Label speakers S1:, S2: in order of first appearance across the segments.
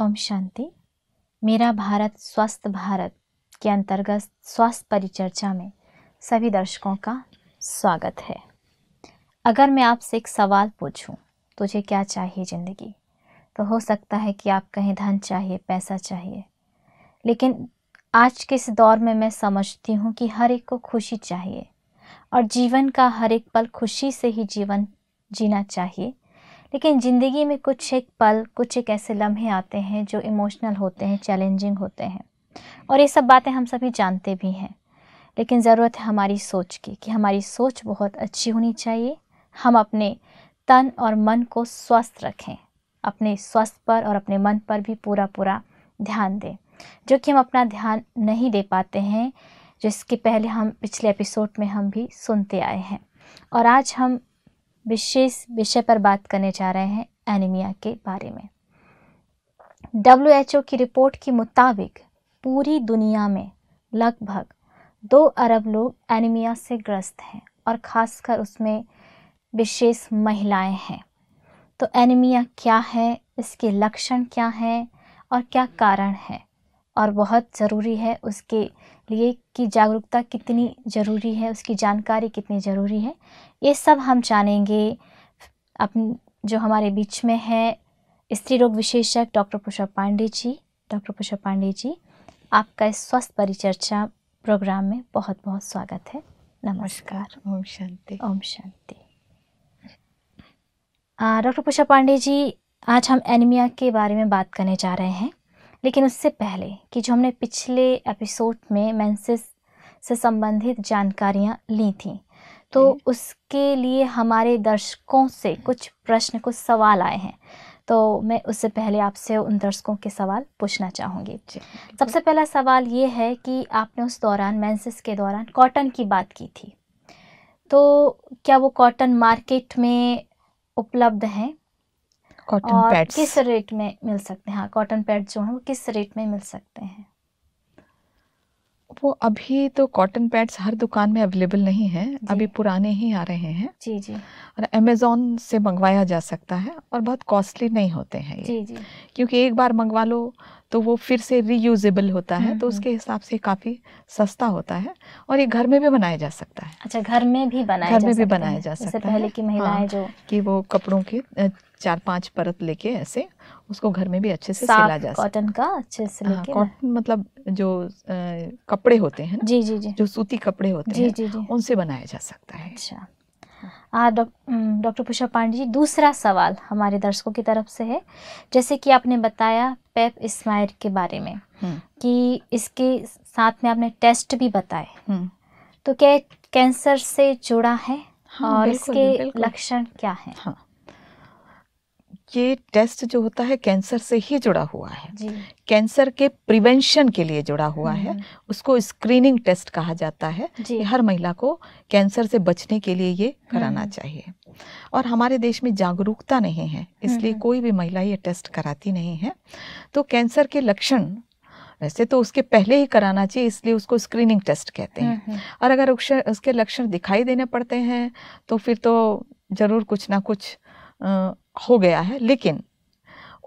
S1: ओम शांति मेरा भारत स्वस्थ भारत के अंतर्गत स्वास्थ्य परिचर्चा में सभी दर्शकों का स्वागत है अगर मैं आपसे एक सवाल पूछूं तुझे क्या चाहिए ज़िंदगी तो हो सकता है कि आप कहें धन चाहिए पैसा चाहिए लेकिन आज के इस दौर में मैं समझती हूँ कि हर एक को खुशी चाहिए और जीवन का हर एक पल खुशी से ही जीवन जीना चाहिए लेकिन ज़िंदगी में कुछ एक पल कुछ एक ऐसे लम्हे आते हैं जो इमोशनल होते हैं चैलेंजिंग होते हैं और ये सब बातें हम सभी जानते भी हैं लेकिन ज़रूरत है हमारी सोच की कि हमारी सोच बहुत अच्छी होनी चाहिए हम अपने तन और मन को स्वस्थ रखें अपने स्वास्थ्य पर और अपने मन पर भी पूरा पूरा ध्यान दें जो कि हम अपना ध्यान नहीं दे पाते हैं जिसके पहले हम पिछले एपिसोड में हम भी सुनते आए हैं और आज हम विशेष विषय पर बात करने जा रहे हैं एनीमिया के बारे में डब्ल्यू की रिपोर्ट के मुताबिक पूरी दुनिया में लगभग दो अरब लोग एनीमिया से ग्रस्त हैं और ख़ासकर उसमें विशेष महिलाएं हैं तो एनीमिया क्या है इसके लक्षण क्या हैं और क्या कारण है और बहुत ज़रूरी है उसके लिए कि जागरूकता कितनी ज़रूरी है उसकी जानकारी कितनी ज़रूरी है ये सब हम जानेंगे अपन जो हमारे बीच में है स्त्री रोग विशेषज्ञ डॉक्टर पुषा पांडे जी डॉक्टर पुषा पांडे जी आपका इस स्वस्थ परिचर्चा प्रोग्राम में बहुत बहुत स्वागत है नमस्कार ओम शांति ओम शांति डॉक्टर पुषा पांडे जी आज हम एनीमिया के बारे में बात करने जा रहे हैं लेकिन उससे पहले कि जो हमने पिछले एपिसोड में मेंसेस से संबंधित जानकारियाँ ली थी तो उसके लिए हमारे दर्शकों से कुछ प्रश्न कुछ सवाल आए हैं तो मैं उससे पहले आपसे उन दर्शकों के सवाल पूछना चाहूँगी सबसे पहला सवाल ये है कि आपने उस दौरान मेंसेस के दौरान कॉटन की बात की थी तो क्या वो कॉटन मार्केट में उपलब्ध हैं कॉटन पैड किस रेट में मिल सकते हैं हाँ कॉटन पैड जो है वो किस रेट में मिल सकते हैं वो
S2: अभी तो कॉटन पैड्स हर दुकान में अवेलेबल नहीं है अभी पुराने ही आ रहे हैं जी जी और अमेजोन से मंगवाया जा सकता है और बहुत कॉस्टली नहीं होते हैं ये जी जी क्योंकि एक बार मंगवा लो तो वो फिर से रीयूजेबल होता है हम्म, तो हम्म। उसके हिसाब से काफ़ी सस्ता होता है और ये घर में भी बनाया जा सकता है
S1: अच्छा घर में भी बनाया घर में भी बनाया जा सकता है पहले की महिलाएं हाँ, जो
S2: कि वो कपड़ों के चार पांच परत लेके ऐसे उसको घर में भी अच्छे से सिला जा कॉटन का अच्छे से हाँ, कॉटन मतलब जो आ, कपड़े होते हैं
S1: जी जी जी जो सूती कपड़े होते जी, हैं जी, जी. उनसे बनाया जा सकता है अच्छा हाँ, डॉक्टर पुष्प पांडे जी दूसरा सवाल हमारे दर्शकों की तरफ से है जैसे कि आपने बताया पेप इस्माइल के बारे में हम्म। कि इसके साथ में आपने टेस्ट भी बताए हम्म। तो क्या कैंसर से जुड़ा है हाँ, और बिल्कुल, इसके लक्षण क्या है हाँ।
S2: ये टेस्ट जो होता है कैंसर से ही जुड़ा हुआ है कैंसर के प्रिवेंशन के लिए जुड़ा हुआ है हम्म, हम्म। उसको स्क्रीनिंग टेस्ट कहा जाता है कि हर महिला को कैंसर से बचने के लिए ये हम्म, कराना चाहिए और हमारे देश में जागरूकता नहीं है इसलिए कोई भी महिला ये टेस्ट कराती नहीं है तो कैंसर के लक्षण वैसे तो उसके पहले ही कराना चाहिए इसलिए उसको स्क्रीनिंग टेस्ट कहते हैं और अगर उसके लक्षण दिखाई देने पड़ते हैं तो फिर तो ज़रूर कुछ ना कुछ हो गया है लेकिन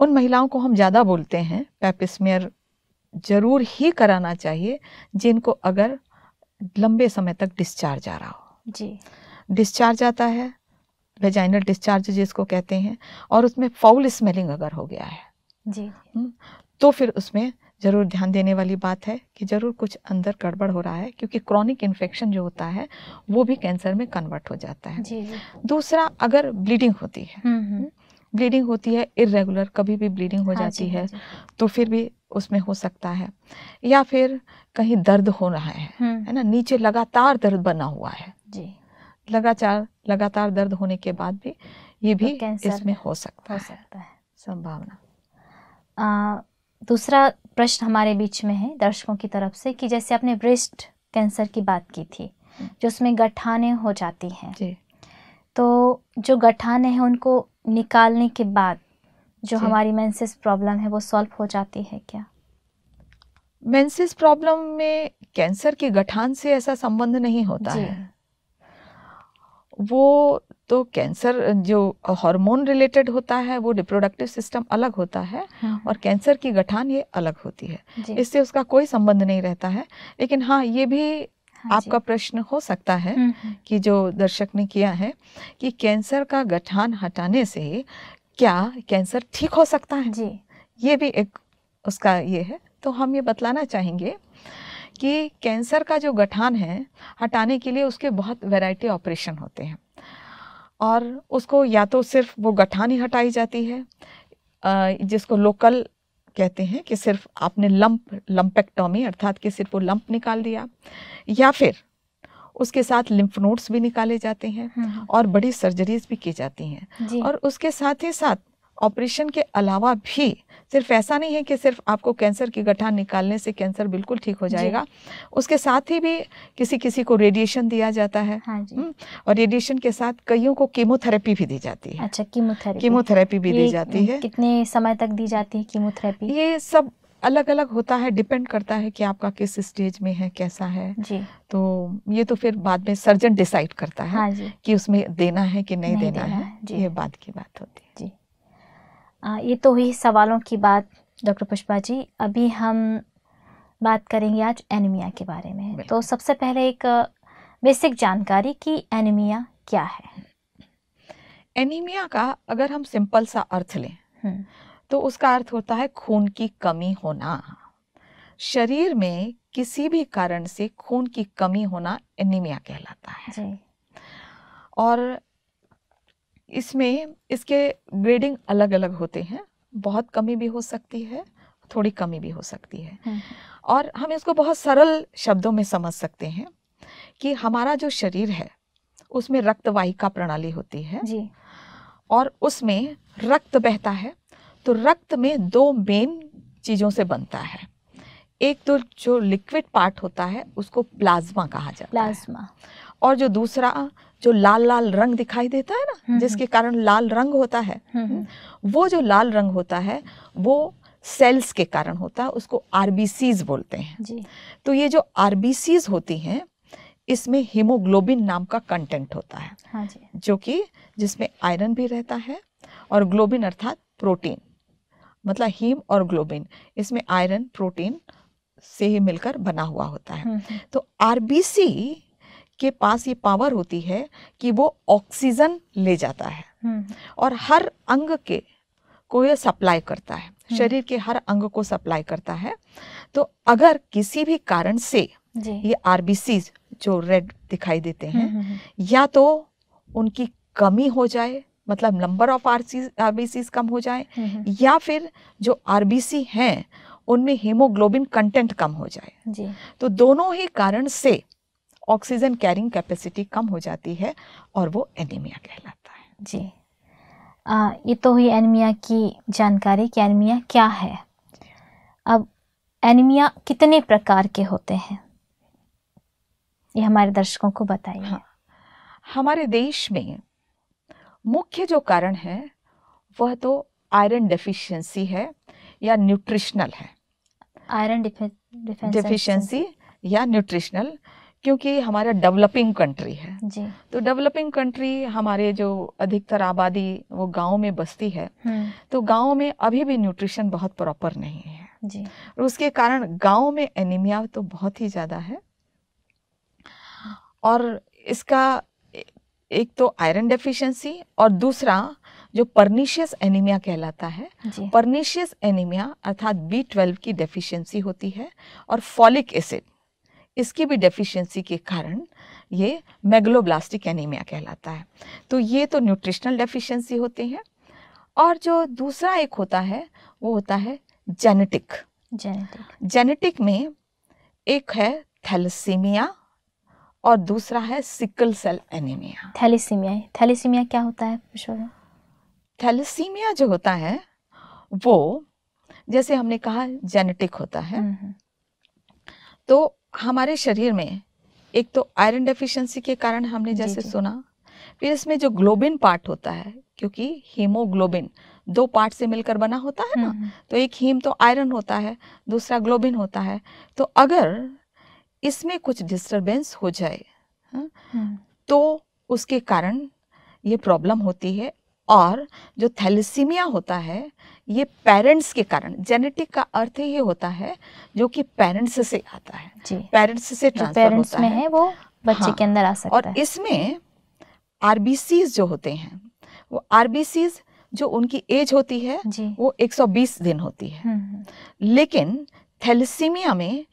S2: उन महिलाओं को हम ज़्यादा बोलते हैं पैपिसमेयर ज़रूर ही कराना चाहिए जिनको अगर लंबे समय तक डिस्चार्ज आ रहा हो जी डिस्चार्ज आता है वेजाइनल डिस्चार्ज जिसको कहते हैं और उसमें फाउल स्मेलिंग अगर हो गया है
S1: जी हम्म,
S2: तो फिर उसमें ज़रूर ध्यान देने वाली बात है कि ज़रूर कुछ अंदर गड़बड़ हो रहा है क्योंकि क्रॉनिक इन्फेक्शन जो होता है वो भी कैंसर में कन्वर्ट हो जाता है जी। दूसरा अगर ब्लीडिंग होती है ब्लीडिंग हम्म, हम्म। होती है इरेगुलर कभी भी ब्लीडिंग हो हाँ जाती हाँ है तो फिर भी उसमें हो सकता है या फिर कहीं दर्द हो रहा है हम्म। है ना नीचे लगातार दर्द बना हुआ है जी लगातार लगातार दर्द
S1: होने के बाद भी ये भी तो इसमें हो सकता हो है, सकता है संभावना दूसरा प्रश्न हमारे बीच में है दर्शकों की तरफ से कि जैसे आपने ब्रेस्ट कैंसर की बात की थी जो उसमें गठाने हो जाती हैं तो जो गठाने हैं उनको निकालने के बाद जो हमारी मेंसेस प्रॉब्लम है वो सॉल्व हो जाती है क्या
S2: मेंसेस प्रॉब्लम में कैंसर के गठान से ऐसा संबंध नहीं होता है वो तो कैंसर जो हार्मोन रिलेटेड होता है वो रिप्रोडक्टिव सिस्टम अलग होता है हाँ, हाँ। और कैंसर की गठान ये अलग होती है इससे उसका कोई संबंध नहीं रहता है लेकिन हाँ ये भी हाँ आपका प्रश्न हो सकता है हम्म, हम्म। कि जो दर्शक ने किया है कि कैंसर का गठान हटाने से क्या कैंसर ठीक हो सकता है जी ये भी एक उसका ये है तो हम ये बतलाना चाहेंगे कि कैंसर का जो गठान है हटाने के लिए उसके बहुत वैरायटी ऑपरेशन होते हैं और उसको या तो सिर्फ वो गठानी हटाई जाती है जिसको लोकल कहते हैं कि सिर्फ आपने लंप लंपेक्टॉमी अर्थात कि सिर्फ वो लंप निकाल दिया या फिर उसके साथ लिम्फ नोड्स भी निकाले जाते हैं हम्म, हम्म। और बड़ी सर्जरीज भी की जाती हैं और उसके साथ ही साथ ऑपरेशन के अलावा भी सिर्फ ऐसा नहीं है कि सिर्फ आपको कैंसर की गठा निकालने से कैंसर बिल्कुल ठीक हो जाएगा उसके साथ ही भी किसी किसी को रेडिएशन दिया जाता है हाँ जी। हम्म, और रेडिएशन के साथ कईयों को कीमोथेरेपी भी दी जाती है अच्छा कीमोथेरेपी कीमोथेरेपी भी दी जाती है कितने समय तक दी जाती है कीमोथेरेपी ये सब अलग अलग होता है डिपेंड करता है कि आपका किस स्टेज में है कैसा है जी तो ये तो फिर बाद में सर्जन डिसाइड करता है हाँ जी। कि उसमें देना है कि नहीं, नहीं देना, देना है,
S1: है। ये बाद की बात होती है जी ये तो हुई सवालों की बात डॉक्टर पुष्पा जी अभी हम बात करेंगे आज एनीमिया के बारे में तो सबसे पहले एक बेसिक जानकारी कि एनीमिया क्या है
S2: एनीमिया का अगर हम सिंपल सा अर्थ लें
S1: हम्म। तो उसका अर्थ होता है
S2: खून की कमी होना शरीर में किसी भी कारण से खून की कमी होना एनीमिया कहलाता है और इसमें इसके ग्रेडिंग अलग अलग होते हैं बहुत कमी भी हो सकती है थोड़ी कमी भी हो सकती है हम्म। और हम इसको बहुत सरल शब्दों में समझ सकते हैं कि हमारा जो शरीर है उसमें रक्तवाहिका प्रणाली होती है जी और उसमें रक्त बहता है तो रक्त में दो मेन चीज़ों से बनता है एक तो जो लिक्विड पार्ट होता है उसको प्लाज्मा कहा जाता प्लाज्मा है। और जो दूसरा जो लाल लाल रंग दिखाई देता है ना हम्म, हम्म। जिसके कारण लाल रंग होता है हम्म, वो जो लाल रंग होता है वो सेल्स के कारण होता है उसको आरबीसीज बोलते हैं जी। तो ये जो आरबीसीज होती हैं इसमें हीमोग्लोबिन नाम का कंटेंट होता है हाँ जी। जो कि जिसमें आयरन भी रहता है और ग्लोबिन अर्थात प्रोटीन मतलब हीम और ग्लोबिन इसमें आयरन प्रोटीन से ही मिलकर बना हुआ होता है तो आरबीसी के पास ये पावर होती है कि वो ऑक्सीजन ले जाता है हम्म। और हर अंग के को ये सप्लाई करता है हम्म। शरीर के हर अंग को सप्लाई करता है तो अगर किसी भी कारण से ये आरबीसी जो रेड दिखाई देते हैं हम्म, या तो उनकी कमी हो जाए मतलब नंबर ऑफ आरबीसी कम हो जाए या फिर जो आरबीसी हैं उनमें हीमोग्लोबिन कंटेंट कम हो जाए जी। तो दोनों ही कारण से ऑक्सीजन कैरिंग कैपेसिटी कम हो जाती है और वो एनीमिया कहलाता
S1: है जी आ, ये तो हुई एनीमिया की जानकारी कि एनीमिया क्या है अब एनीमिया कितने प्रकार के होते हैं ये हमारे दर्शकों को बताइए हाँ, हमारे देश में
S2: मुख्य जो कारण है वह तो आयरन डेफिशिएंसी है या न्यूट्रिशनल है आयरन
S1: डिफिशिएंसी
S2: या न्यूट्रिशनल क्योंकि हमारा डेवलपिंग कंट्री है जी तो डेवलपिंग कंट्री हमारे जो अधिकतर आबादी वो गाँव में बसती है हम्म। तो गाँव में अभी भी न्यूट्रिशन बहुत प्रॉपर नहीं है जी और उसके कारण गाँव में एनीमिया तो बहुत ही ज़्यादा है और इसका एक तो आयरन डेफिशिएंसी और दूसरा जो परनीशियस एनीमिया कहलाता है परनीशियस एनीमिया अर्थात बी ट्वेल्व की डेफिशिएंसी होती है और फॉलिक एसिड इसकी भी डेफिशिएंसी के कारण ये मेगलोब्लास्टिक एनीमिया कहलाता है तो ये तो न्यूट्रिशनल डेफिशिएंसी होते हैं और जो दूसरा एक होता है वो होता है जेनेटिक जेनेटिक जेनेटिक में एक है थैलेसीमिया और दूसरा है sickle cell anaemia thalassaemia thalassaemia क्या होता है थैलेसीमिया जो होता है वो जैसे हमने कहा जेनेटिक होता है हम्म, हम्म। तो हमारे शरीर में एक तो आयरन डेफिशिएंसी के कारण हमने जैसे सुना फिर इसमें जो ग्लोबिन पार्ट होता है क्योंकि हीमोग्लोबिन दो पार्ट से मिलकर बना होता है ना हम्म। तो एक हीम तो आयरन होता है दूसरा ग्लोबिन होता है तो अगर इसमें कुछ डिस्टरबेंस हो जाए
S3: हाँ, हम्म।
S2: तो उसके कारण ये प्रॉब्लम होती है और जो थैलेसीमिया होता है ये पेरेंट्स के कारण जेनेटिक का अर्थ ये होता है जो कि पेरेंट्स से आता है पेरेंट्स से ट्रांसफर होता में है, वो बच्चे हाँ, के अंदर आ सकता और है और इसमें आरबीसीज जो होते हैं वो आरबीसीज जो उनकी एज होती है वो 120 दिन होती है हम्म, हम्म। लेकिन थैलेसीमिया में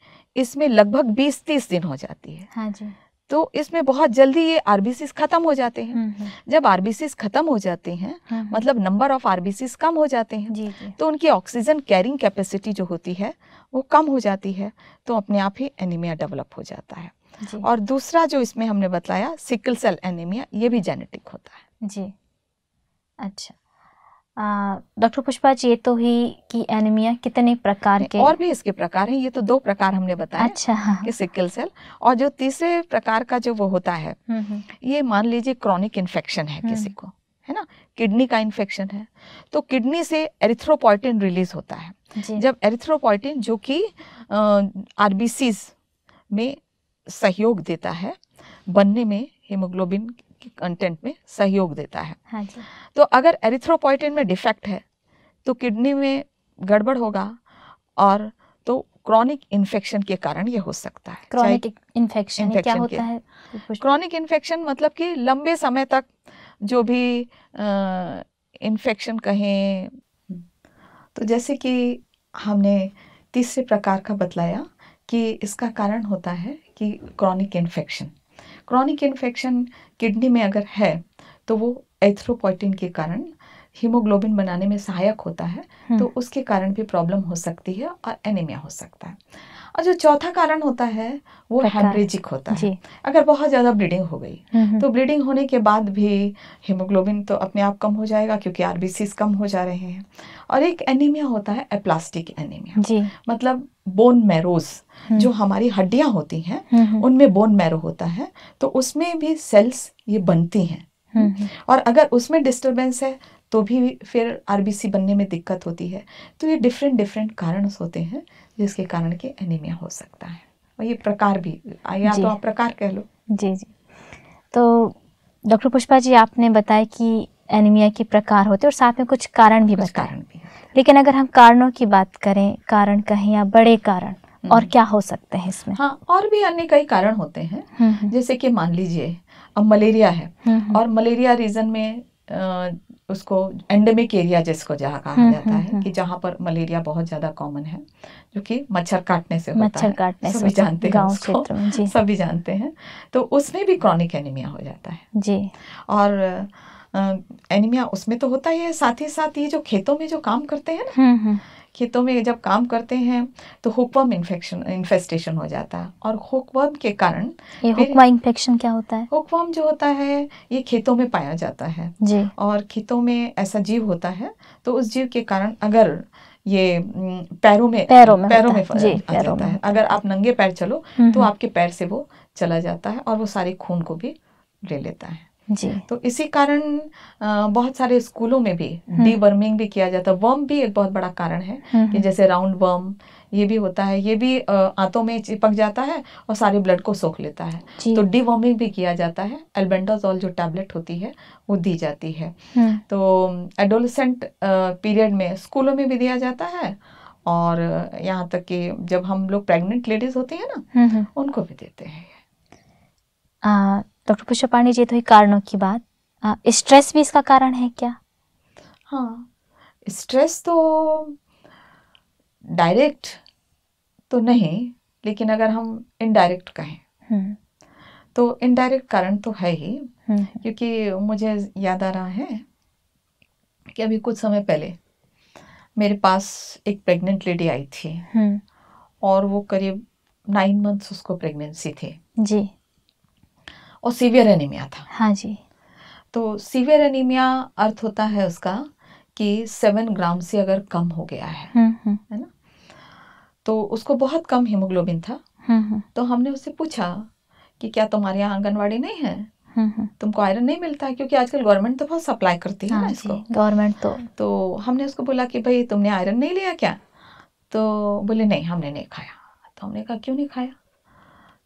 S2: इसमें लगभग 20-30 दिन हो जाती
S3: है
S1: हाँ जी
S2: तो इसमें बहुत जल्दी ये आरबीसी खत्म हो जाते हैं हम्म, हम्म। जब आरबीसी खत्म हो जाते हैं हाँ, हाँ। मतलब नंबर ऑफ आरबीसी कम हो जाते हैं जी, जी. तो उनकी ऑक्सीजन कैरिंग कैपेसिटी जो होती है वो कम हो जाती है तो अपने आप ही एनीमिया डेवलप हो जाता है जी. और दूसरा जो इसमें हमने बताया सिकल सेल एनीमिया ये भी जेनेटिक होता है जी
S1: अच्छा डॉक्टर पुष्पा जी तो ही की एनीमिया कितने प्रकार के और भी इसके प्रकार हैं ये तो दो प्रकार हमने बताया अच्छा हाँ, हाँ। कि सिकल सेल और
S2: जो तीसरे प्रकार का जो वो होता है हम्म, हम्म। ये मान लीजिए क्रॉनिक इन्फेक्शन है किसी हम्म। को है ना किडनी का इन्फेक्शन है तो किडनी से एरिथ्रोपोइटिन रिलीज होता है जब एरिथ्रोपोइटिन जो कि आरबीसीज में सहयोग देता है बनने में हीमोग्लोबिन के कंटेंट में सहयोग देता है हाँ जी। तो अगर एरिथ्रोपोइटिन में डिफेक्ट है तो किडनी में गड़बड़ होगा और तो क्रॉनिक इन्फेक्शन के कारण ये हो सकता है क्रॉनिक इन्फेक्शन क्या होता है क्रॉनिक इन्फेक्शन मतलब कि लंबे समय तक जो भी इन्फेक्शन कहें तो जैसे कि हमने तीसरे प्रकार का बतलाया कि इसका कारण होता है कि chronic infection chronic infection kidney में अगर है तो वो एथ्रोपोइटिन के कारण हीमोग्लोबिन बनाने में सहायक होता है हम्म। तो उसके कारण भी प्रॉब्लम हो सकती है और एनीमिया हो सकता है और जो चौथा कारण होता है वो हेमरेजिक होता है अगर बहुत ज़्यादा ब्लीडिंग हो गई हम्म, हम्म। तो ब्लीडिंग होने के बाद भी हीमोग्लोबिन तो अपने आप कम हो जाएगा क्योंकि आरबीसी कम हो जा रहे हैं और एक एनीमिया होता है एप्लास्टिक एनीमिया मतलब बोन मैरोज हम्म। जो हमारी हड्डियां होती हैं उनमें बोन मैरो होता है तो उसमें भी सेल्स ये बनती हैं और अगर उसमें डिस्टर्बेंस है तो भी फिर आरबीसी बनने में दिक्कत होती है तो ये डिफरेंट डिफरेंट
S1: कारण होते हैं जिसके कारण के एनीमिया हो सकता है
S2: और ये प्रकार भी या तो आप प्रकार कह
S1: लो जी जी तो डॉक्टर पुष्पा जी आपने बताया कि एनीमिया के प्रकार होते हैं और साथ में कुछ कारण भी बताए कारण भी लेकिन अगर हम कारणों की बात करें कारण कहें या बड़े कारण हम्म। और क्या हो सकते हैं इसमें
S2: हाँ और भी अन्य कई कारण होते हैं हम्म, हम्म। जैसे कि मान लीजिए अब मलेरिया है और मलेरिया रीजन में उसको एंडेमिक एरिया जिसको जहाँ कहा हम्म, जाता है हम्म, कि हम्म। जहाँ पर मलेरिया बहुत ज्यादा कॉमन है जो कि मच्छर काटने से होता मच्छर है काटने सभी से जानते हैं उसको सभी जानते हैं तो उसमें भी क्रॉनिक एनीमिया हो जाता है जी और एनीमिया उसमें तो होता ही है साथ ही साथ ये जो खेतों में जो काम करते हैं ना हम्म, हम्म। खेतों में जब काम करते हैं तो हुकवर्म इन्फेक्शन इन्फेस्टेशन हो जाता है और हुकवर्म के कारण ये हुकवर्म इन्फेक्शन क्या होता है हुकवर्म जो होता है ये खेतों में पाया जाता है जी और खेतों में ऐसा जीव होता है तो उस जीव के कारण अगर ये पैरों में पैरों में पैरों में, जी, आ पैरों जाता में है अगर आप नंगे पैर चलो हम्म, तो आपके पैर से वो चला जाता है और वो सारे खून को भी ले लेता है जी तो इसी कारण बहुत सारे स्कूलों में भी डीवर्मिंग हम्म। भी किया जाता है वर्म भी एक बहुत बड़ा कारण है हम्म, कि हम्म। जैसे राउंड वर्म ये भी होता है ये भी आंतों में चिपक जाता है और सारे ब्लड को सोख लेता है तो वर्मिंग भी किया जाता है एल्बेंडाजोल जो टैबलेट होती है वो दी जाती है तो एडोलसेंट पीरियड में स्कूलों में भी दिया जाता है और यहाँ तक कि जब हम लोग प्रेग्नेंट लेडीज होती है
S1: ना उनको भी देते हैं डॉक्टर पुष्प पांडे जी तो ही कारणों की बात स्ट्रेस भी इसका कारण है क्या हाँ स्ट्रेस तो
S2: डायरेक्ट तो नहीं लेकिन अगर हम इनडायरेक्ट कहें हम्म। तो इनडायरेक्ट कारण तो है ही हम्म। क्योंकि मुझे याद आ रहा है कि अभी कुछ समय पहले मेरे पास एक प्रेग्नेंट लेडी आई थी हम्म। और वो करीब नाइन मंथ्स उसको प्रेगनेंसी थी
S1: जी और सीवियर एनीमिया था हाँ जी
S2: तो सीवियर एनीमिया अर्थ होता है उसका कि सेवन ग्राम से अगर कम हो गया है
S1: हम्म, हम्म।
S3: है ना
S2: तो उसको बहुत कम हीमोग्लोबिन था हम्म, तो हमने उससे पूछा कि क्या तुम्हारे यहाँ आंगनबाड़ी नहीं
S1: है
S2: तुमको आयरन नहीं मिलता है क्योंकि आजकल गवर्नमेंट तो बहुत सप्लाई करती है हाँ ना इसको
S1: गवर्नमेंट तो तो
S2: हमने उसको बोला कि भाई तुमने आयरन नहीं लिया क्या तो बोले नहीं हमने नहीं खाया तो हमने कहा क्यों नहीं खाया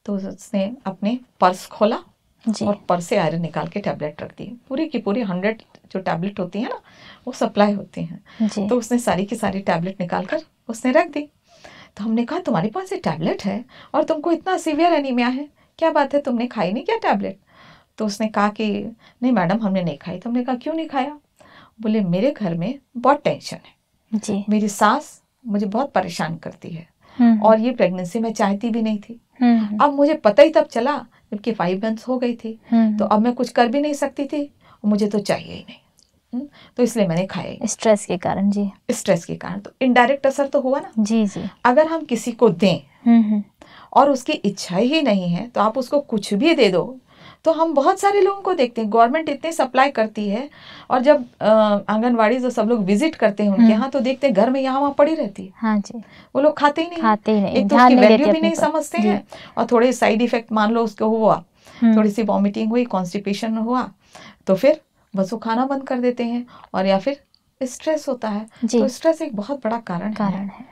S2: तो उसने अपने पर्स खोला और पर से आयरन निकाल के टैबलेट रख दिए पूरी की पूरी हंड्रेड जो टैबलेट होती है ना वो सप्लाई होती हैं तो उसने सारी की सारी टैबलेट निकाल कर उसने रख दी तो हमने कहा तुम्हारे पास ये टैबलेट है और तुमको इतना सीवियर एनीमिया है क्या बात है तुमने खाई नहीं क्या टैबलेट तो उसने कहा कि नहीं मैडम हमने नहीं खाई तो हमने कहा क्यों नहीं खाया बोले मेरे घर में बहुत टेंशन है जी मेरी सास मुझे बहुत परेशान करती है हम्म। और ये प्रेगनेंसी मैं चाहती भी नहीं थी हम्म। अब मुझे पता ही तब चला जबकि फाइव मंथ्स हो गई थी हम्म। तो अब मैं कुछ कर भी नहीं सकती थी मुझे तो चाहिए ही नहीं हम्म, तो इसलिए मैंने खाए स्ट्रेस के कारण जी स्ट्रेस के कारण तो इनडायरेक्ट असर तो हुआ ना जी जी अगर हम किसी को दें हम्म, और उसकी इच्छा ही नहीं है तो आप उसको कुछ भी दे दो तो हम बहुत सारे लोगों को देखते हैं गवर्नमेंट इतने सप्लाई करती है और जब आंगनबाड़ी जो सब लोग विजिट करते हैं उनके हम्म। यहाँ तो देखते हैं घर में यहाँ वहाँ पड़ी रहती है हाँ जी वो लोग खाते ही नहीं खाते ही नहीं एक तो उसकी वैल्यू भी नहीं समझते हैं और थोड़े साइड इफेक्ट मान लो उसको हुआ हम्म। थोड़ी सी वॉमिटिंग हुई कॉन्स्टिपेशन हुआ तो फिर बस वो खाना बंद कर देते हैं और या फिर स्ट्रेस होता है तो स्ट्रेस एक बहुत बड़ा कारण कारण है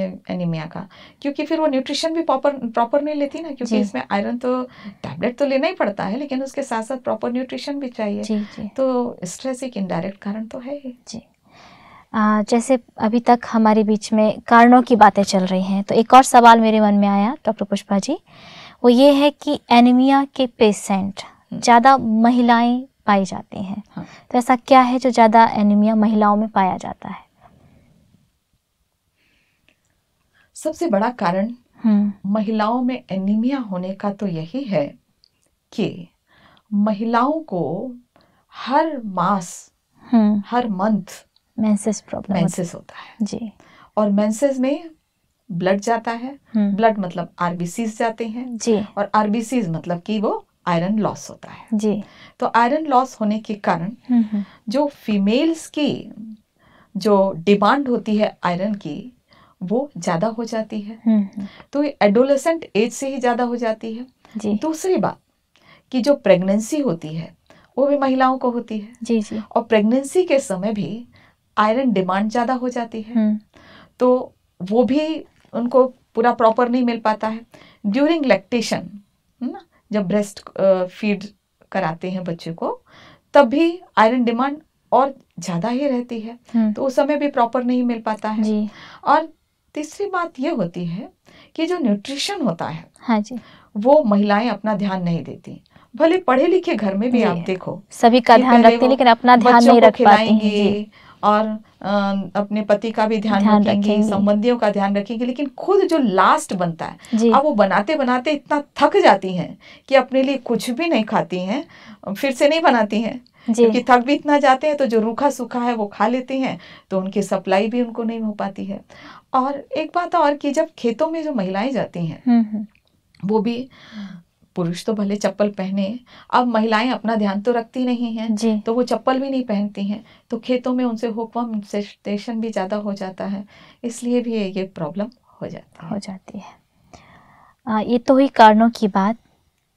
S2: एनीमिया का क्योंकि फिर वो न्यूट्रिशन भी प्रॉपर प्रॉपर नहीं लेती ना क्योंकि इसमें आयरन तो टैबलेट तो लेना ही पड़ता है लेकिन उसके साथ साथ प्रॉपर न्यूट्रिशन भी चाहिए जी, जी. तो स्ट्रेस
S1: एक इनडायरेक्ट कारण तो है जी आ, जैसे अभी तक हमारे बीच में कारणों की बातें चल रही हैं तो एक और सवाल मेरे मन में आया डॉक्टर पुष्पा जी वो ये है कि एनीमिया के पेशेंट हम्म। ज़्यादा महिलाएं पाई जाती हैं हाँ। तो ऐसा क्या है जो ज़्यादा एनीमिया महिलाओं में पाया जाता है
S2: सबसे बड़ा कारण हम्म। महिलाओं में एनीमिया होने का तो यही है कि महिलाओं को हर मास हम्म। हर मंथ मेंसेस प्रॉब्लम मेंसेस होता है जी और मेंसेस में ब्लड जाता है ब्लड हम्म। मतलब आरबीसीज जाते हैं जी और आरबीसीज मतलब कि वो आयरन लॉस होता है जी तो आयरन लॉस होने के
S3: कारण
S2: जो फीमेल्स की जो डिमांड होती है आयरन की वो ज्यादा हो जाती है हम्म, हम्म। तो ये एडोलेसेंट एज से ही ज्यादा हो जाती है जी। दूसरी बात कि जो प्रेगनेंसी होती है वो भी महिलाओं को होती है जी जी और प्रेगनेंसी के समय भी आयरन डिमांड ज्यादा हो जाती है हम्म। तो वो भी उनको पूरा प्रॉपर नहीं मिल पाता है ड्यूरिंग लैक्टेशन ना जब ब्रेस्ट फीड कराते हैं बच्चे को तब भी आयरन डिमांड और ज्यादा ही रहती है तो उस समय भी प्रॉपर नहीं मिल पाता है जी। और तीसरी बात ये होती है कि जो न्यूट्रिशन होता है हाँ जी वो महिलाएं अपना ध्यान नहीं देती भले पढ़े लिखे घर में भी आप
S1: देखो सभी का ध्यान रखते हैं लेकिन अपना ध्यान नहीं रख पाएंगे
S2: और अपने पति का भी ध्यान, ध्यान रखेंगे संबंधियों का ध्यान रखेंगे लेकिन खुद जो लास्ट बनता है अब वो बनाते बनाते इतना थक जाती हैं कि अपने लिए कुछ भी नहीं खाती हैं फिर से नहीं बनाती हैं क्योंकि थक भी इतना जाते हैं तो जो रूखा सूखा है वो खा लेते हैं तो उनकी सप्लाई भी उनको नहीं हो पाती है और एक बात और कि जब खेतों में जो महिलाएं जाती हैं
S3: हम्म, हम्म।
S2: वो भी पुरुष तो भले चप्पल पहने अब महिलाएं अपना ध्यान तो रखती नहीं हैं तो वो चप्पल भी नहीं पहनती हैं तो खेतों में उनसे होपम इंसेस्टेशन भी ज़्यादा हो जाता है इसलिए भी
S1: ये प्रॉब्लम हो जाती है हो जाती है आ, ये तो हुई कारणों की बात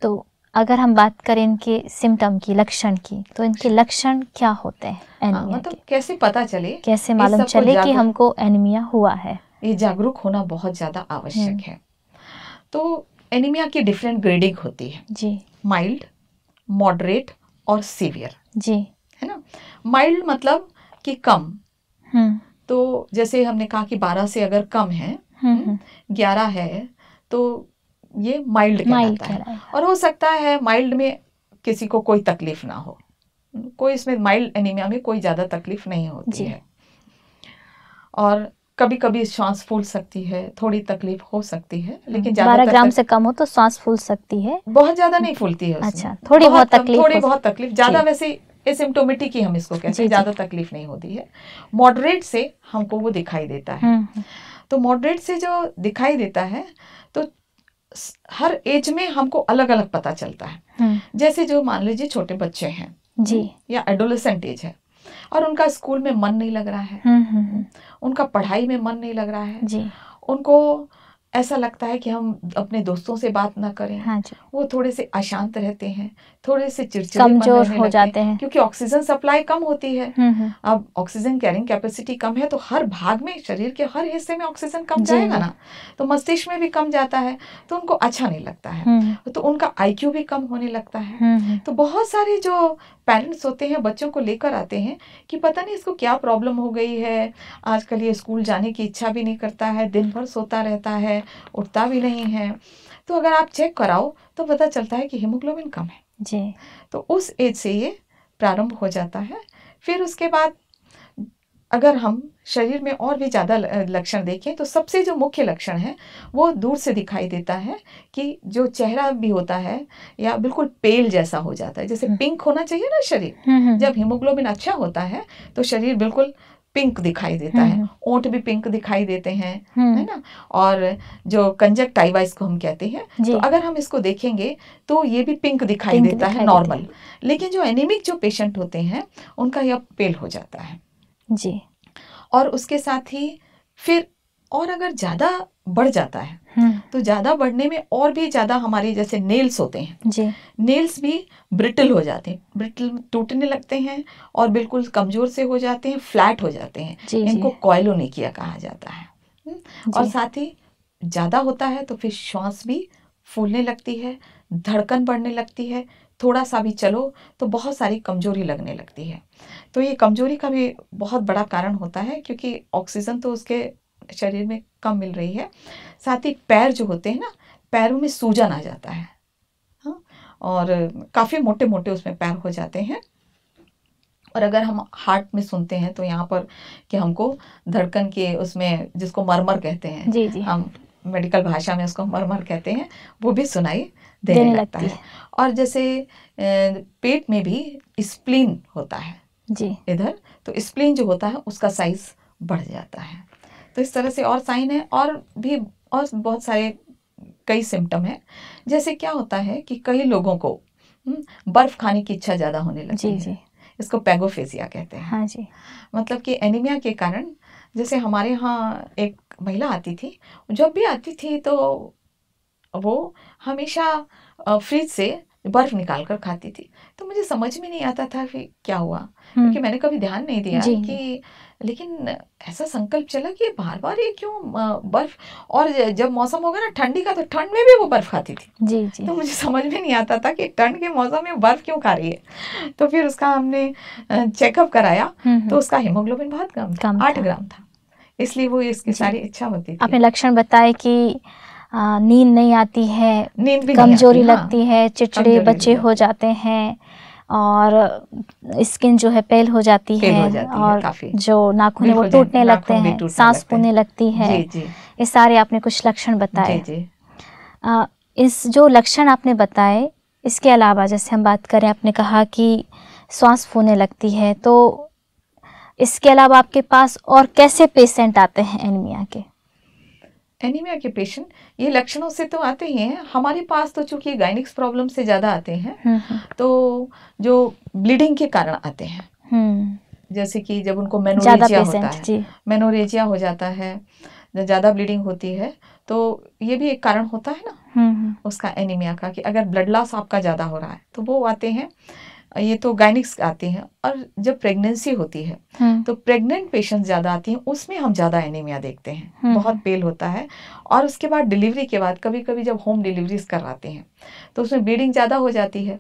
S1: तो अगर हम बात करें इनके सिम्टम की लक्षण की तो इनके लक्षण क्या होते हैं एनीमिया हाँ, मतलब
S2: के? कैसे पता चले कैसे मालूम चले कि हमको
S1: एनीमिया हुआ है
S2: ये जागरूक होना बहुत ज़्यादा आवश्यक हम्म। है तो एनीमिया की डिफरेंट ग्रेडिंग होती है जी माइल्ड मॉडरेट और सीवियर जी है ना माइल्ड मतलब कि कम हम्म। तो जैसे हमने कहा कि 12 से अगर कम है 11 हम्म, है तो ये माइल्ड कहलाता है और हो सकता है माइल्ड में किसी को कोई तकलीफ ना हो कोई इसमें माइल्ड एनीमिया में कोई ज़्यादा तकलीफ नहीं होती है और कभी कभी श्वास फूल सकती है थोड़ी तकलीफ हो सकती है लेकिन ज्यादा ग्राम से
S1: कम हो तो श्वास फूल सकती है बहुत ज्यादा नहीं फूलती है अच्छा थोड़ी बहुत, बहुत तकलीफ थोड़ी बहुत तकलीफ ज्यादा वैसे
S2: एसिम्टोमेटिक ही हम इसको कहते हैं ज्यादा तकलीफ नहीं होती है मॉडरेट से हमको वो दिखाई देता है हम्म, हम्म। तो मॉडरेट से जो दिखाई देता है हर एज में हमको अलग अलग पता चलता है हम्म। जैसे जो मान लीजिए छोटे बच्चे हैं जी या एडोलेसेंट एज है और उनका स्कूल में मन नहीं लग रहा है हम्म, हम्म, उनका पढ़ाई में मन नहीं लग रहा है जी उनको ऐसा लगता है कि हम अपने दोस्तों से बात ना करें हाँ जी। वो थोड़े से अशांत रहते हैं थोड़े से चिड़चिड़े कमजोर हो जाते हैं क्योंकि ऑक्सीजन सप्लाई कम होती है हम्म, हम्म। अब ऑक्सीजन कैरिंग कैपेसिटी कम है तो हर भाग में शरीर के हर हिस्से में ऑक्सीजन कम जाएगा ना तो मस्तिष्क में भी कम जाता है तो उनको अच्छा नहीं लगता है हम्म। तो उनका आई भी कम होने लगता है तो बहुत सारे जो पेरेंट्स होते हैं बच्चों को लेकर आते हैं कि पता नहीं इसको क्या प्रॉब्लम हो गई है आजकल ये स्कूल जाने की इच्छा भी नहीं करता है दिन भर सोता रहता है उठता भी नहीं है तो अगर आप चेक कराओ तो पता चलता है कि हीमोग्लोबिन कम है जी तो उस एज से ये प्रारंभ हो जाता है फिर उसके बाद अगर हम शरीर में और भी ज़्यादा लक्षण देखें तो सबसे जो मुख्य लक्षण है वो दूर से दिखाई देता है कि जो चेहरा भी होता है या बिल्कुल पेल जैसा हो जाता है जैसे पिंक हम्म। होना चाहिए ना शरीर हम्म, हम्म। जब हीमोग्लोबिन अच्छा होता है तो शरीर बिल्कुल पिंक दिखाई देता हम्म, है हम्म। ओंट भी पिंक दिखाई देते हैं हम्म। है ना और जो कंजक टाइवा इसको हम कहते हैं तो अगर हम इसको देखेंगे तो ये भी पिंक दिखाई पिंक देता दिखाई है नॉर्मल लेकिन जो एनिमिक जो पेशेंट होते हैं उनका यह पेल हो जाता है जी और उसके साथ ही फिर और अगर ज़्यादा बढ़ जाता है हम्म। तो ज़्यादा बढ़ने में और भी ज़्यादा हमारे जैसे नेल्स होते हैं जी नेल्स भी ब्रिटल हो जाते हैं ब्रिटल टूटने लगते हैं और बिल्कुल कमज़ोर से हो जाते हैं फ्लैट हो जाते हैं जी, इनको किया कहा जाता है हम्म। और साथ ही ज़्यादा होता है तो फिर श्वास भी फूलने लगती है धड़कन बढ़ने लगती है थोड़ा सा भी चलो तो बहुत सारी कमजोरी लगने लगती है तो ये कमजोरी का भी बहुत बड़ा कारण होता है क्योंकि ऑक्सीजन तो उसके शरीर में कम मिल रही है साथ ही पैर जो होते हैं ना पैरों में सूजन आ जाता है हाँ और काफ़ी मोटे मोटे उसमें पैर हो जाते हैं और अगर हम हार्ट में सुनते हैं तो यहाँ पर कि हमको धड़कन के उसमें जिसको मरमर कहते हैं जी जी हम मेडिकल भाषा में उसको मरमर कहते हैं वो भी सुनाई देने, देने लगता है।, है और जैसे पेट में भी स्प्लीन होता है जी इधर तो स्प्लीन जो होता है उसका साइज बढ़ जाता है तो इस तरह से और साइन है और भी और बहुत सारे कई सिम्टम है जैसे क्या होता है कि कई लोगों को हम्म, बर्फ खाने की इच्छा ज्यादा होने लगती जी, है जी. इसको पैगोफेजिया कहते हैं हाँ जी मतलब कि एनीमिया के कारण जैसे हमारे यहाँ एक महिला आती थी जब भी आती थी तो वो हमेशा फ्रिज से बर्फ निकाल कर खाती थी तो मुझे समझ में नहीं आता था कि क्या हुआ हम्म। क्योंकि मैंने कभी ध्यान नहीं दिया कि लेकिन ऐसा संकल्प चला कि बार बार ये क्यों बर्फ और जब मौसम होगा ना ठंडी का तो ठंड में भी वो बर्फ खाती थी जी जी तो मुझे समझ में नहीं आता था कि ठंड के मौसम में बर्फ क्यों खा रही है तो फिर उसका हमने चेकअप कराया तो उसका हीमोग्लोबिन बहुत कम था आठ ग्राम था इसलिए वो इसकी सारी इच्छा होती
S1: थी आपने लक्षण बताए कि नींद नहीं आती है नींद भी कमजोरी हाँ। लगती है चिड़चिड़े बच्चे हो जाते हैं और स्किन जो है पेल हो जाती पेल है हो जाती और है, जो नाखून है वो टूटने लगते हैं सांस फूलने लगती है ये सारे आपने कुछ लक्षण बताए इस जो लक्षण आपने बताए इसके अलावा जैसे हम बात करें आपने कहा कि सांस फूलने लगती है तो इसके अलावा आपके पास और कैसे पेशेंट आते हैं एनीमिया के
S2: एनीमिया के पेशेंट ये लक्षणों से तो आते ही हैं हमारे पास तो चूंकि गाइनिक्स प्रॉब्लम से ज़्यादा आते हैं हम्म, हम्म। तो जो ब्लीडिंग के कारण आते हैं
S3: हम्म।
S2: जैसे कि जब उनको मेनोरेजिया होता है मेनोरेजिया हो जाता है ज़्यादा ब्लीडिंग होती है तो ये भी एक कारण होता है
S3: ना
S2: उसका एनीमिया का कि अगर ब्लड लॉस आपका ज़्यादा हो रहा है तो वो आते हैं ये तो गाइनिक्स आते हैं और जब प्रेगनेंसी होती है हम्म। तो प्रेग्नेंट पेशेंट ज़्यादा आती हैं उसमें हम ज़्यादा एनीमिया देखते हैं हम्म। बहुत पेल होता है और उसके बाद डिलीवरी के बाद कभी कभी जब होम डिलीवरीज करवाते हैं तो उसमें ब्लीडिंग ज़्यादा हो जाती है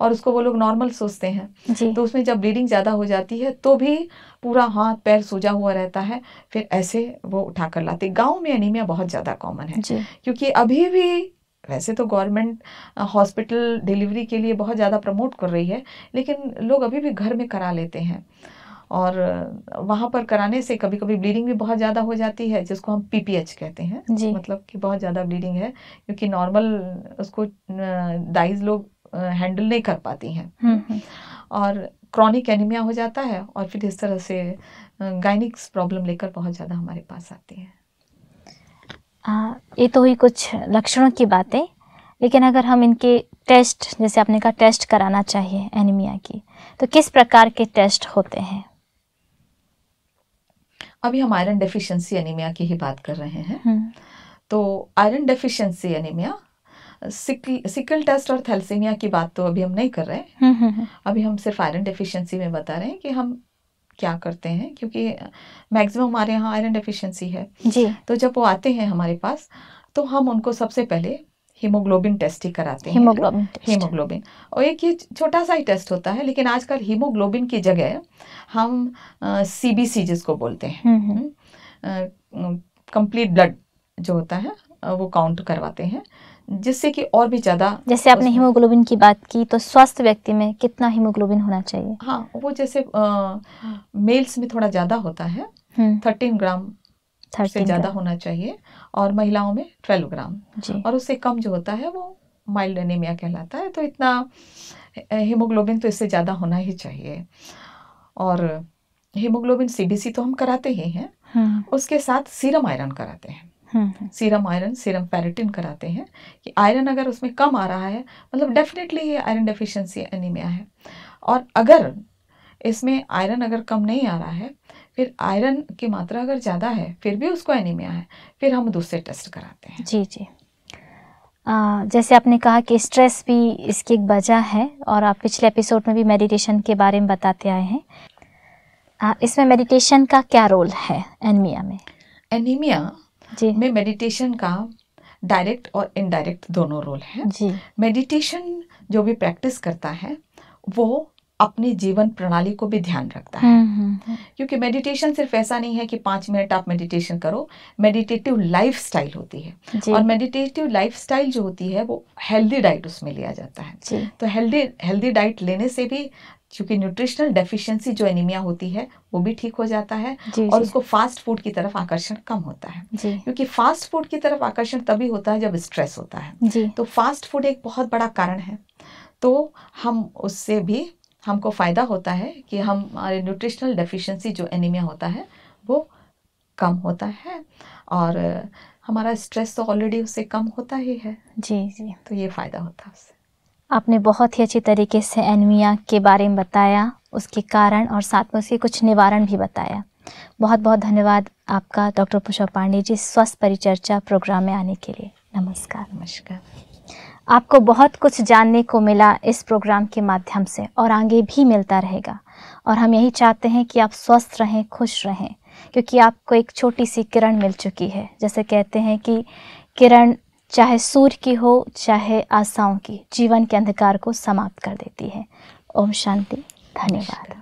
S2: और उसको वो लोग नॉर्मल सोचते हैं तो उसमें जब ब्लीडिंग ज़्यादा हो जाती है तो भी पूरा हाथ पैर सूजा हुआ रहता है फिर ऐसे वो उठा कर लाते गाँव में एनीमिया बहुत ज़्यादा कॉमन है क्योंकि अभी भी वैसे तो गवर्नमेंट हॉस्पिटल डिलीवरी के लिए बहुत ज़्यादा प्रमोट कर रही है लेकिन लोग अभी भी घर में करा लेते हैं और वहाँ पर कराने से कभी कभी ब्लीडिंग भी बहुत ज़्यादा हो जाती है जिसको हम पीपीएच कहते हैं जी मतलब कि बहुत ज़्यादा ब्लीडिंग है क्योंकि नॉर्मल उसको डाइज लोग हैंडल नहीं कर पाती हैं हम्म, हम्म। और क्रॉनिक एनीमिया हो जाता है और फिर इस तरह से गाइनिक्स प्रॉब्लम लेकर बहुत ज़्यादा हमारे पास आती है
S1: आ, ये तो हुई कुछ लक्षणों की बातें लेकिन अगर हम इनके टेस्ट जैसे आपने कहा टेस्ट कराना चाहिए एनीमिया की तो किस प्रकार के टेस्ट होते हैं अभी हम आयरन डेफिशिएंसी एनीमिया की ही
S2: बात कर रहे हैं हम्म। तो iron deficiency anaemia sickle, sickle test और थैलसीमिया की बात तो अभी हम नहीं कर रहे हैं हम्म, हम्म, अभी हम सिर्फ आयरन डेफिशिएंसी में बता रहे हैं कि हम क्या करते हैं क्योंकि मैक्सिमम हमारे यहाँ आयरन डेफिशिएंसी है जी तो जब वो आते हैं हमारे पास तो हम उनको सबसे पहले हीमोग्लोबिन टेस्ट ही कराते हैं हीमोग्लोबिन हीमोग्लोबिन और एक ये छोटा सा ही टेस्ट होता है लेकिन आजकल हीमोग्लोबिन की जगह हम सी बी सी जिसको बोलते हैं कंप्लीट हम्म, ब्लड हम्म। जो होता है वो काउंट करवाते हैं जिससे कि और भी ज्यादा जैसे आपने
S1: हीमोग्लोबिन की बात की तो स्वस्थ व्यक्ति में कितना हीमोग्लोबिन होना चाहिए
S2: हाँ वो जैसे आ, मेल्स में थोड़ा ज्यादा होता है हम्म। थर्टीन ग्राम से ज्यादा होना चाहिए और महिलाओं में ट्वेल्व ग्राम और उससे कम जो होता है वो माइल्ड एनीमिया कहलाता है तो इतना हीमोग्लोबिन तो इससे ज़्यादा होना ही चाहिए और हीमोग्लोबिन सी तो हम कराते ही हैं हम्म। उसके साथ सीरम आयरन कराते हैं हम्म, हम्म। सीरम आयरन सीरम पैरेटिन कराते हैं कि आयरन अगर उसमें कम आ रहा है मतलब डेफिनेटली हम्म। ये आयरन डेफिशिएंसी एनीमिया है और अगर इसमें आयरन अगर कम नहीं आ रहा है फिर आयरन की मात्रा अगर ज़्यादा है फिर भी उसको एनीमिया है
S1: फिर हम दूसरे टेस्ट कराते हैं जी जी आ, जैसे आपने कहा कि स्ट्रेस भी इसकी एक वजह है और आप पिछले एपिसोड में भी मेडिटेशन के बारे में बताते आए हैं इसमें मेडिटेशन का क्या रोल है एनीमिया में एनीमिया में मेडिटेशन
S2: का डायरेक्ट और इनडायरेक्ट दोनों रोल है मेडिटेशन जो भी प्रैक्टिस करता है वो अपने जीवन प्रणाली को भी ध्यान रखता है
S3: हम्म, हम्म, हम्म।
S2: क्योंकि मेडिटेशन सिर्फ ऐसा नहीं है कि पांच मिनट आप मेडिटेशन करो मेडिटेटिव लाइफ स्टाइल होती है और मेडिटेटिव लाइफ स्टाइल जो होती है वो हेल्दी डाइट उसमें लिया जाता है तो हेल्दी हेल्दी डाइट लेने से भी क्योंकि न्यूट्रिशनल डेफिशिएंसी जो एनीमिया होती है वो भी ठीक हो जाता है जी, और जी. उसको फास्ट फूड की तरफ आकर्षण कम होता है क्योंकि फास्ट फूड की तरफ आकर्षण तभी होता है जब स्ट्रेस होता है जी. तो फास्ट फूड एक बहुत बड़ा कारण है तो हम उससे भी हमको फ़ायदा होता है कि हम हमारे न्यूट्रिशनल डेफिशिएंसी जो एनीमिया होता है वो कम होता है और हमारा स्ट्रेस तो ऑलरेडी उससे कम होता ही है जी जी तो ये फ़ायदा होता
S1: है उससे आपने बहुत ही अच्छी तरीके से एनीमिया के बारे में बताया उसके कारण और साथ में उसके कुछ निवारण भी बताया बहुत बहुत धन्यवाद आपका डॉक्टर पुष्पा पांडे जी स्वस्थ परिचर्चा प्रोग्राम में आने के लिए नमस्कार नमस्कार आपको बहुत कुछ जानने को मिला इस प्रोग्राम के माध्यम से और आगे भी मिलता रहेगा और हम यही चाहते हैं कि आप स्वस्थ रहें खुश रहें क्योंकि आपको एक छोटी सी किरण मिल चुकी है जैसे कहते हैं कि किरण चाहे सूर्य की हो चाहे आशाओं की जीवन के अंधकार को समाप्त कर देती है ओम शांति धन्यवाद